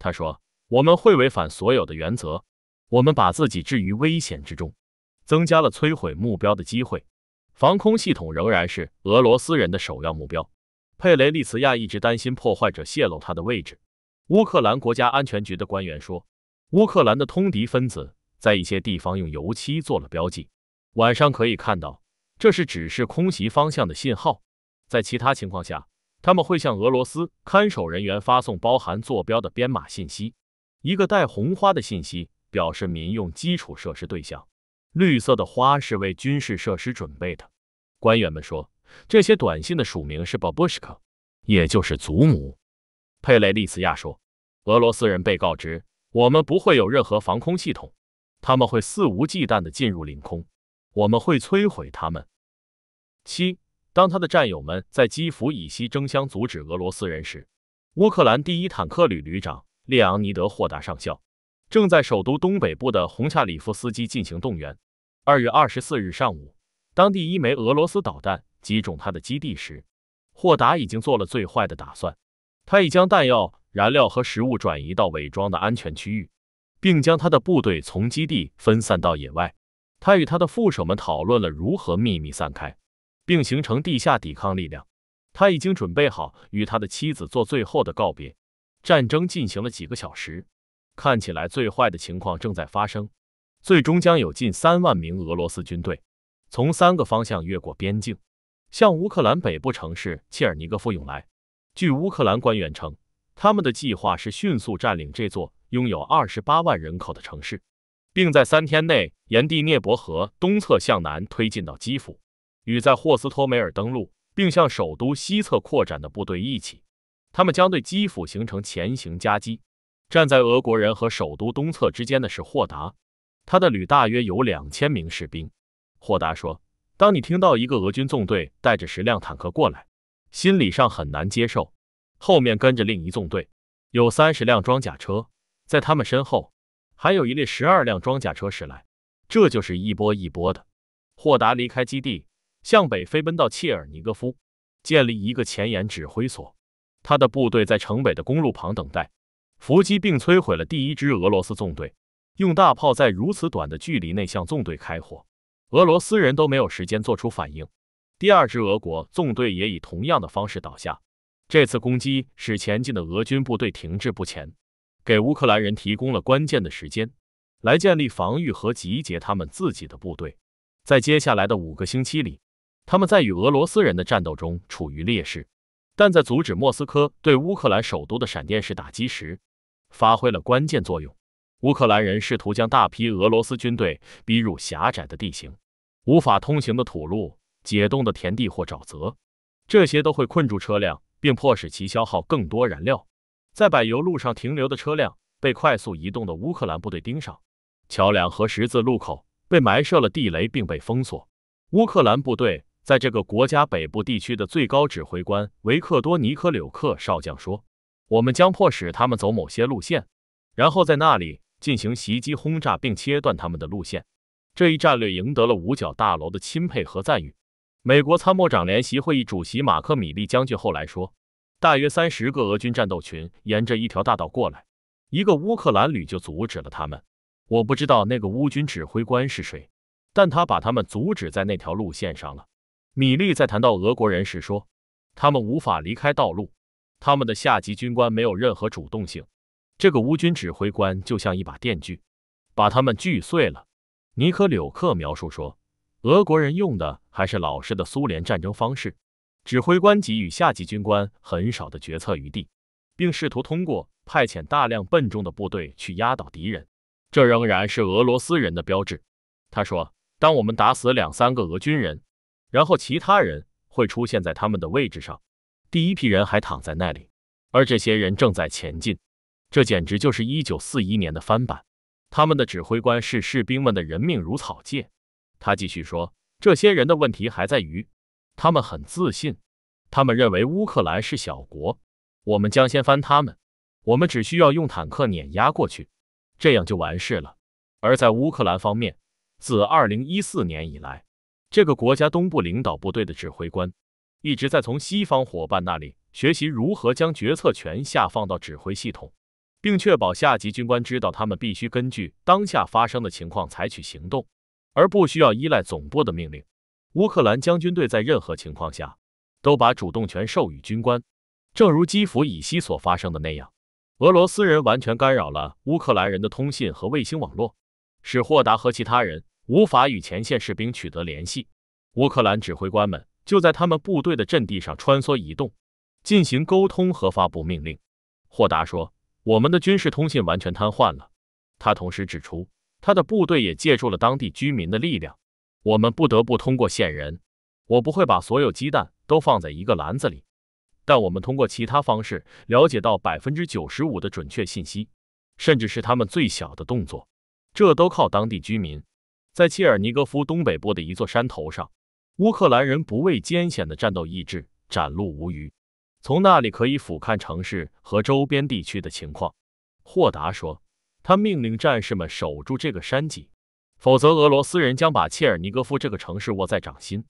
他说：“我们会违反所有的原则，我们把自己置于危险之中。”增加了摧毁目标的机会，防空系统仍然是俄罗斯人的首要目标。佩雷利茨亚一直担心破坏者泄露他的位置。乌克兰国家安全局的官员说，乌克兰的通敌分子在一些地方用油漆做了标记，晚上可以看到，这是指示空袭方向的信号。在其他情况下，他们会向俄罗斯看守人员发送包含坐标的编码信息。一个带红花的信息表示民用基础设施对象。绿色的花是为军事设施准备的，官员们说。这些短信的署名是巴布什科，也就是祖母。佩雷利斯亚说，俄罗斯人被告知我们不会有任何防空系统，他们会肆无忌惮地进入领空，我们会摧毁他们。七，当他的战友们在基辅以西争相阻止俄罗斯人时，乌克兰第一坦克旅旅长列昂尼德·霍达上校。正在首都东北部的洪恰里夫斯基进行动员。二月二十四日上午，当地一枚俄罗斯导弹击中他的基地时，霍达已经做了最坏的打算。他已将弹药、燃料和食物转移到伪装的安全区域，并将他的部队从基地分散到野外。他与他的副手们讨论了如何秘密散开，并形成地下抵抗力量。他已经准备好与他的妻子做最后的告别。战争进行了几个小时。看起来最坏的情况正在发生，最终将有近三万名俄罗斯军队从三个方向越过边境，向乌克兰北部城市切尔尼戈夫涌来。据乌克兰官员称，他们的计划是迅速占领这座拥有二十八万人口的城市，并在三天内沿第聂伯河东侧向南推进到基辅。与在霍斯托梅尔登陆并向首都西侧扩展的部队一起，他们将对基辅形成前行夹击。站在俄国人和首都东侧之间的是霍达，他的旅大约有两千名士兵。霍达说：“当你听到一个俄军纵队带着十辆坦克过来，心理上很难接受。后面跟着另一纵队，有三十辆装甲车，在他们身后还有一列十二辆装甲车驶来，这就是一波一波的。”霍达离开基地，向北飞奔到切尔尼戈夫，建立一个前沿指挥所。他的部队在城北的公路旁等待。伏击并摧毁了第一支俄罗斯纵队，用大炮在如此短的距离内向纵队开火，俄罗斯人都没有时间做出反应。第二支俄国纵队也以同样的方式倒下。这次攻击使前进的俄军部队停滞不前，给乌克兰人提供了关键的时间，来建立防御和集结他们自己的部队。在接下来的五个星期里，他们在与俄罗斯人的战斗中处于劣势，但在阻止莫斯科对乌克兰首都的闪电式打击时。发挥了关键作用。乌克兰人试图将大批俄罗斯军队逼入狭窄的地形，无法通行的土路、解冻的田地或沼泽，这些都会困住车辆，并迫使其消耗更多燃料。在柏油路上停留的车辆被快速移动的乌克兰部队盯上，桥梁和十字路口被埋设了地雷并被封锁。乌克兰部队在这个国家北部地区的最高指挥官维克多·尼科柳克少将说。我们将迫使他们走某些路线，然后在那里进行袭击、轰炸并切断他们的路线。这一战略赢得了五角大楼的钦佩和赞誉。美国参谋长联席会议主席马克·米利将军后来说：“大约三十个俄军战斗群沿着一条大道过来，一个乌克兰旅就阻止了他们。我不知道那个乌军指挥官是谁，但他把他们阻止在那条路线上了。”米利在谈到俄国人时说：“他们无法离开道路。”他们的下级军官没有任何主动性，这个乌军指挥官就像一把电锯，把他们锯碎了。尼可柳克描述说，俄国人用的还是老式的苏联战争方式，指挥官给予下级军官很少的决策余地，并试图通过派遣大量笨重的部队去压倒敌人。这仍然是俄罗斯人的标志。他说：“当我们打死两三个俄军人，然后其他人会出现在他们的位置上。”第一批人还躺在那里，而这些人正在前进，这简直就是一九四一年的翻版。他们的指挥官视士兵们的人命如草芥。他继续说：“这些人的问题还在于，他们很自信，他们认为乌克兰是小国，我们将先翻他们，我们只需要用坦克碾压过去，这样就完事了。”而在乌克兰方面，自二零一四年以来，这个国家东部领导部队的指挥官。一直在从西方伙伴那里学习如何将决策权下放到指挥系统，并确保下级军官知道他们必须根据当下发生的情况采取行动，而不需要依赖总部的命令。乌克兰将军队在任何情况下都把主动权授予军官，正如基辅以西所发生的那样，俄罗斯人完全干扰了乌克兰人的通信和卫星网络，使霍达和其他人无法与前线士兵取得联系。乌克兰指挥官们。就在他们部队的阵地上穿梭移动，进行沟通和发布命令。霍达说：“我们的军事通信完全瘫痪了。”他同时指出，他的部队也借助了当地居民的力量。我们不得不通过线人。我不会把所有鸡蛋都放在一个篮子里，但我们通过其他方式了解到百分之九十五的准确信息，甚至是他们最小的动作。这都靠当地居民。在切尔尼戈夫东北部的一座山头上。乌克兰人不畏艰险的战斗意志展露无余。从那里可以俯瞰城市和周边地区的情况，霍达说：“他命令战士们守住这个山脊，否则俄罗斯人将把切尔尼戈夫这个城市握在掌心。”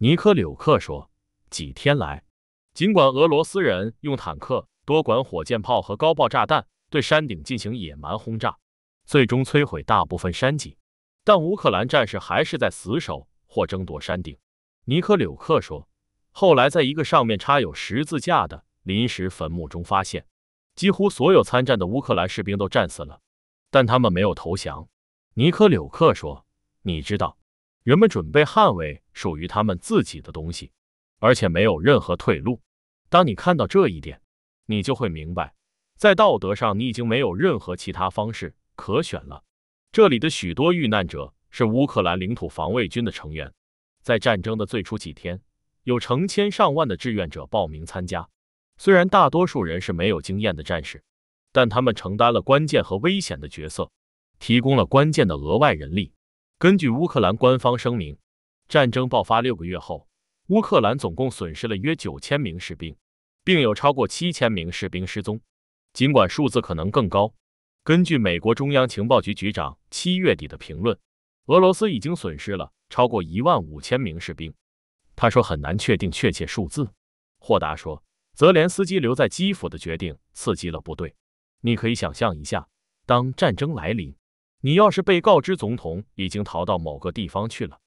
尼科柳克说：“几天来，尽管俄罗斯人用坦克、多管火箭炮和高爆炸弹对山顶进行野蛮轰炸，最终摧毁大部分山脊，但乌克兰战士还是在死守或争夺山顶。”尼克柳克说：“后来，在一个上面插有十字架的临时坟墓中发现，几乎所有参战的乌克兰士兵都战死了，但他们没有投降。”尼克柳克说：“你知道，人们准备捍卫属于他们自己的东西，而且没有任何退路。当你看到这一点，你就会明白，在道德上，你已经没有任何其他方式可选了。这里的许多遇难者是乌克兰领土防卫军的成员。”在战争的最初几天，有成千上万的志愿者报名参加。虽然大多数人是没有经验的战士，但他们承担了关键和危险的角色，提供了关键的额外人力。根据乌克兰官方声明，战争爆发六个月后，乌克兰总共损失了约九千名士兵，并有超过七千名士兵失踪。尽管数字可能更高，根据美国中央情报局局长七月底的评论，俄罗斯已经损失了。超过一万五千名士兵，他说很难确定确切数字。霍达说，泽连斯基留在基辅的决定刺激了部队。你可以想象一下，当战争来临，你要是被告知总统已经逃到某个地方去了，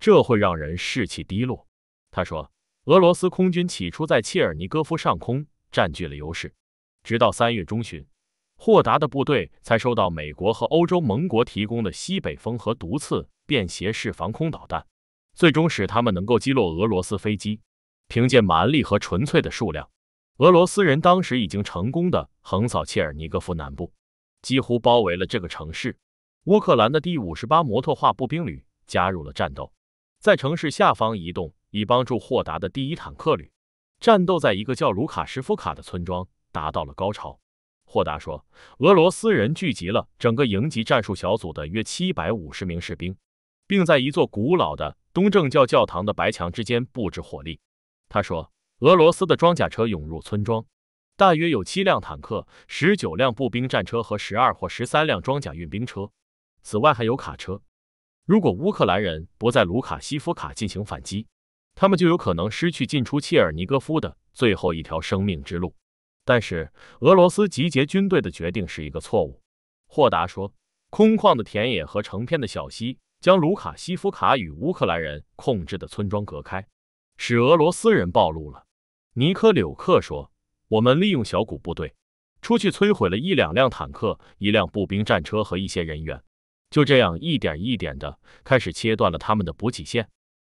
这会让人士气低落。他说，俄罗斯空军起初在切尔尼戈夫上空占据了优势，直到三月中旬。霍达的部队才收到美国和欧洲盟国提供的西北风和毒刺便携式防空导弹，最终使他们能够击落俄罗斯飞机。凭借蛮力和纯粹的数量，俄罗斯人当时已经成功的横扫切尔尼戈夫南部，几乎包围了这个城市。乌克兰的第五十八摩托化步兵旅加入了战斗，在城市下方移动，以帮助霍达的第一坦克旅。战斗在一个叫卢卡什夫卡的村庄达到了高潮。霍达说，俄罗斯人聚集了整个营级战术小组的约七百五十名士兵，并在一座古老的东正教教堂的白墙之间布置火力。他说，俄罗斯的装甲车涌入村庄，大约有七辆坦克、十九辆步兵战车和十二或十三辆装甲运兵车，此外还有卡车。如果乌克兰人不在卢卡西夫卡进行反击，他们就有可能失去进出切尔尼戈夫的最后一条生命之路。但是俄罗斯集结军队的决定是一个错误，霍达说。空旷的田野和成片的小溪将卢卡西夫卡与乌克兰人控制的村庄隔开，使俄罗斯人暴露了。尼科柳克说：“我们利用小股部队出去摧毁了一两辆坦克、一辆步兵战车和一些人员，就这样一点一点的开始切断了他们的补给线。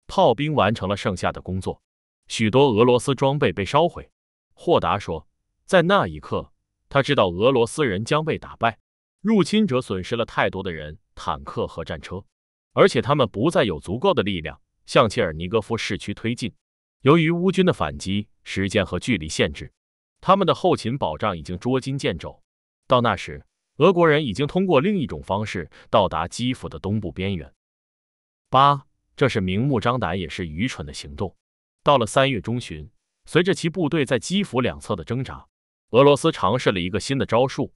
炮兵完成了剩下的工作，许多俄罗斯装备被烧毁。”霍达说。在那一刻，他知道俄罗斯人将被打败。入侵者损失了太多的人、坦克和战车，而且他们不再有足够的力量向切尔尼戈夫市区推进。由于乌军的反击时间和距离限制，他们的后勤保障已经捉襟见肘。到那时，俄国人已经通过另一种方式到达基辅的东部边缘。八，这是明目张胆也是愚蠢的行动。到了三月中旬，随着其部队在基辅两侧的挣扎。俄罗斯尝试了一个新的招数，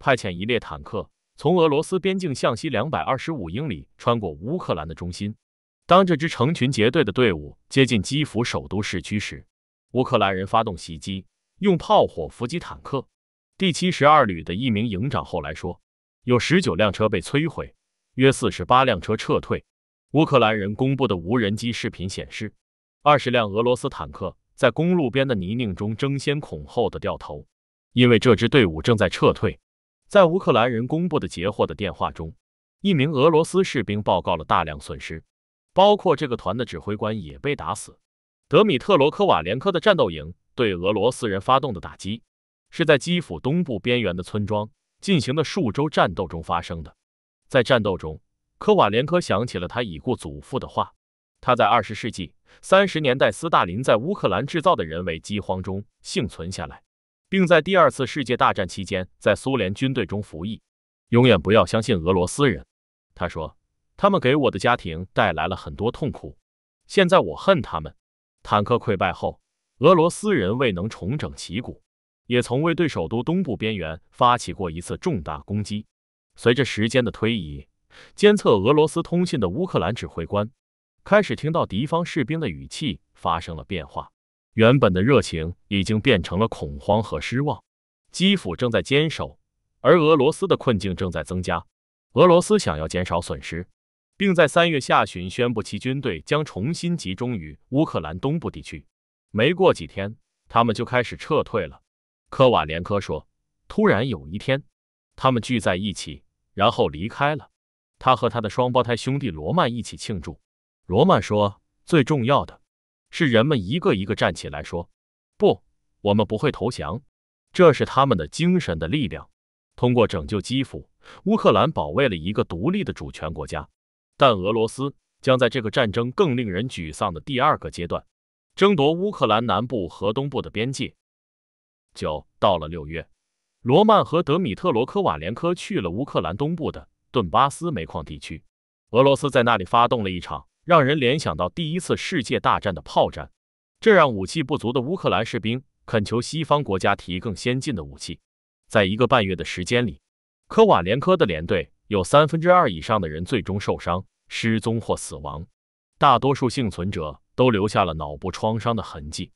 派遣一列坦克从俄罗斯边境向西两百二十五英里，穿过乌克兰的中心。当这支成群结队的队伍接近基辅首都市区时，乌克兰人发动袭击，用炮火伏击坦克。第七十二旅的一名营长后来说，有十九辆车被摧毁，约四十八辆车撤退。乌克兰人公布的无人机视频显示，二十辆俄罗斯坦克在公路边的泥泞中争先恐后的掉头。因为这支队伍正在撤退，在乌克兰人公布的截获的电话中，一名俄罗斯士兵报告了大量损失，包括这个团的指挥官也被打死。德米特罗科瓦连科的战斗营对俄罗斯人发动的打击，是在基辅东部边缘的村庄进行的数周战斗中发生的。在战斗中，科瓦连科想起了他已故祖父的话，他在二十世纪三十年代斯大林在乌克兰制造的人为饥荒中幸存下来。并在第二次世界大战期间在苏联军队中服役。永远不要相信俄罗斯人，他说，他们给我的家庭带来了很多痛苦。现在我恨他们。坦克溃败后，俄罗斯人未能重整旗鼓，也从未对首都东部边缘发起过一次重大攻击。随着时间的推移，监测俄罗斯通信的乌克兰指挥官开始听到敌方士兵的语气发生了变化。原本的热情已经变成了恐慌和失望。基辅正在坚守，而俄罗斯的困境正在增加。俄罗斯想要减少损失，并在三月下旬宣布其军队将重新集中于乌克兰东部地区。没过几天，他们就开始撤退了。科瓦连科说：“突然有一天，他们聚在一起，然后离开了。”他和他的双胞胎兄弟罗曼一起庆祝。罗曼说：“最重要的。”是人们一个一个站起来说：“不，我们不会投降。”这是他们的精神的力量。通过拯救基辅，乌克兰保卫了一个独立的主权国家。但俄罗斯将在这个战争更令人沮丧的第二个阶段，争夺乌克兰南部和东部的边界。九到了六月，罗曼和德米特罗科瓦连科去了乌克兰东部的顿巴斯煤矿地区，俄罗斯在那里发动了一场。让人联想到第一次世界大战的炮战，这让武器不足的乌克兰士兵恳求西方国家提更先进的武器。在一个半月的时间里，科瓦连科的连队有三分之二以上的人最终受伤、失踪或死亡，大多数幸存者都留下了脑部创伤的痕迹。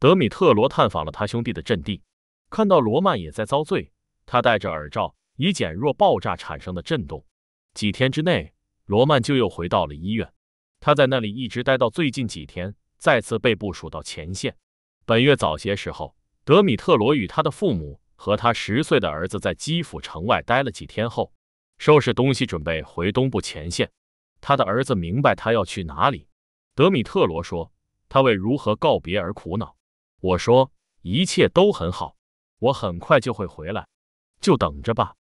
德米特罗探访了他兄弟的阵地，看到罗曼也在遭罪，他戴着耳罩以减弱爆炸产生的震动。几天之内，罗曼就又回到了医院。他在那里一直待到最近几天，再次被部署到前线。本月早些时候，德米特罗与他的父母和他十岁的儿子在基辅城外待了几天后，收拾东西准备回东部前线。他的儿子明白他要去哪里。德米特罗说：“他为如何告别而苦恼。”我说：“一切都很好，我很快就会回来，就等着吧。”